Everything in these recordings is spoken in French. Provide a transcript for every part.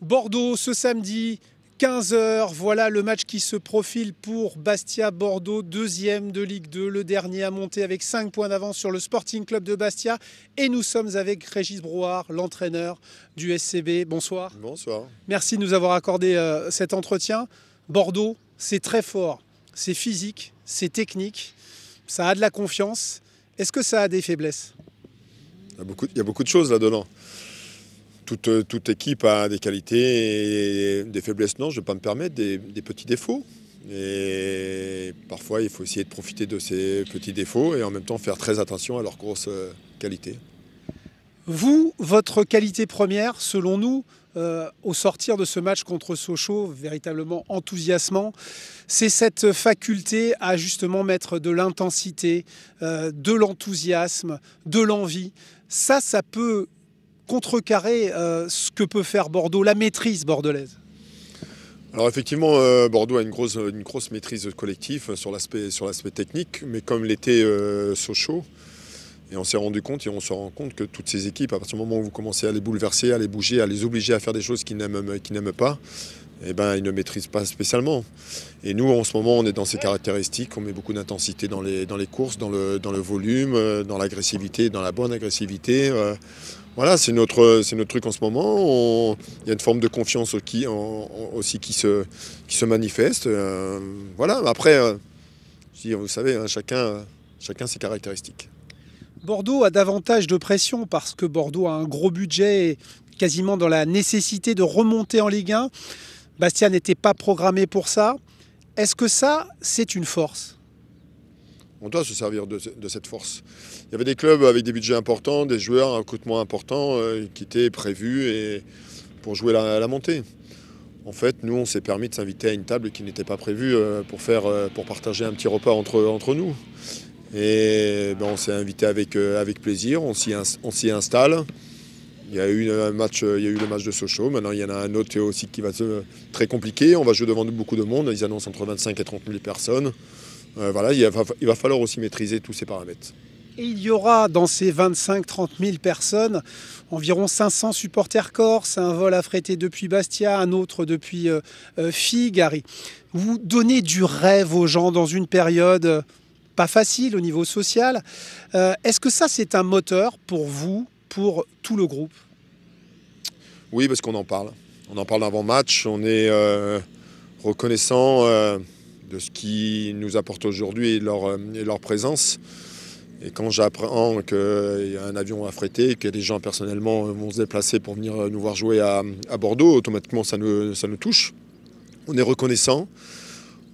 Bordeaux ce samedi, 15h, voilà le match qui se profile pour Bastia-Bordeaux, deuxième de Ligue 2, le dernier à monter avec 5 points d'avance sur le Sporting Club de Bastia. Et nous sommes avec Régis Brouard, l'entraîneur du SCB. Bonsoir. Bonsoir. Merci de nous avoir accordé euh, cet entretien. Bordeaux, c'est très fort, c'est physique, c'est technique, ça a de la confiance. Est-ce que ça a des faiblesses il y a beaucoup de choses là-dedans. Euh, toute, équipe a des qualités et des faiblesses, non, je ne vais pas me permettre, des, petits défauts. Et parfois, il faut essayer de profiter de ces petits défauts et en même temps faire très attention à leurs grosses euh, qualités. Vous, votre qualité première, selon nous, euh, au sortir de ce match contre Sochaux, véritablement enthousiasmant, c'est cette faculté à justement mettre de l'intensité, de l'enthousiasme, de l'envie. Ça, ça peut contrecarrer euh, ce que peut faire Bordeaux, la maîtrise bordelaise alors effectivement, euh, Bordeaux a une grosse, une grosse maîtrise collective euh, sur l'aspect, technique, mais comme l'était euh, et on s'est rendu compte et on se rend compte que toutes ces équipes, à partir du moment où vous commencez à les bouleverser, à les bouger, à les obliger à faire des choses qu'ils n'aiment pas, eh ben, ils ne maîtrisent pas spécialement. Et nous, en ce moment, on est dans ces caractéristiques, on met beaucoup d'intensité dans les, dans les courses, dans le, dans le volume, euh, dans l'agressivité, dans la bonne agressivité. Euh. voilà, c'est notre, c'est notre truc en ce moment. il y a une forme de confiance qui, aussi qui se, qui se manifeste. Euh. voilà, après, vous savez, hein, chacun, chacun ses caractéristiques. Bordeaux a davantage de pression parce que Bordeaux a un gros budget et quasiment dans la nécessité de remonter en Ligue 1. Bastia n'était pas programmé pour ça. Est-ce que ça, c'est une force on doit se servir de, cette force. Il y avait des clubs avec des budgets importants, des joueurs à un coût moins important euh, qui étaient prévus pour jouer la, la montée. En fait, nous, on s'est permis de s'inviter à une table qui n'était pas prévue euh, pour, faire, euh, pour partager un petit repas entre, entre nous. Et ben, on s'est invité avec, avec plaisir, on s'y installe. Il y, a eu match, il eu le match de Sochaux, maintenant il y en a un autre aussi qui va être très compliqué. On va jouer devant beaucoup de monde, ils annoncent entre 25 et 30 000 personnes. Euh, voilà, il va, falloir aussi maîtriser tous ces paramètres. Et il y aura dans ces 25-30 000 personnes environ 500 supporters corse, un vol affrété depuis Bastia, un autre depuis euh, euh, Figari. Vous donnez du rêve aux gens dans une période pas facile au niveau social. Est-ce que ça c'est un moteur pour vous pour tout le groupe Oui, parce qu'on en parle. On en parle avant-match. On est euh, reconnaissant euh, de ce qu'ils nous apportent aujourd'hui et, leur, euh, leur présence. Et quand j'apprends qu'il y a un avion à que des gens personnellement vont se déplacer pour venir nous voir jouer à, à Bordeaux, automatiquement ça nous, ça nous touche. On est reconnaissant.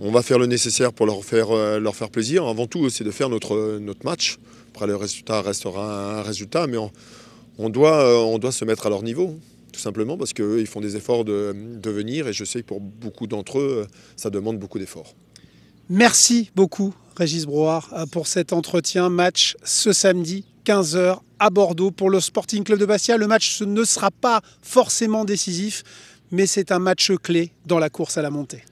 On va faire le nécessaire pour leur faire, leur faire plaisir. Avant tout, c'est de faire notre, notre match. Après, le résultat restera un résultat, mais on, on doit, euh, on doit se mettre à leur niveau, tout simplement, parce qu'ils font des efforts de, de, venir, et je sais que pour beaucoup d'entre eux, euh, ça demande beaucoup d'efforts. Merci beaucoup, Régis Brouard, euh, pour cet entretien. Match ce samedi, 15h, à Bordeaux, pour le Sporting Club de Bastia. Le match ne sera pas forcément décisif, mais c'est un match clé dans la course à la montée.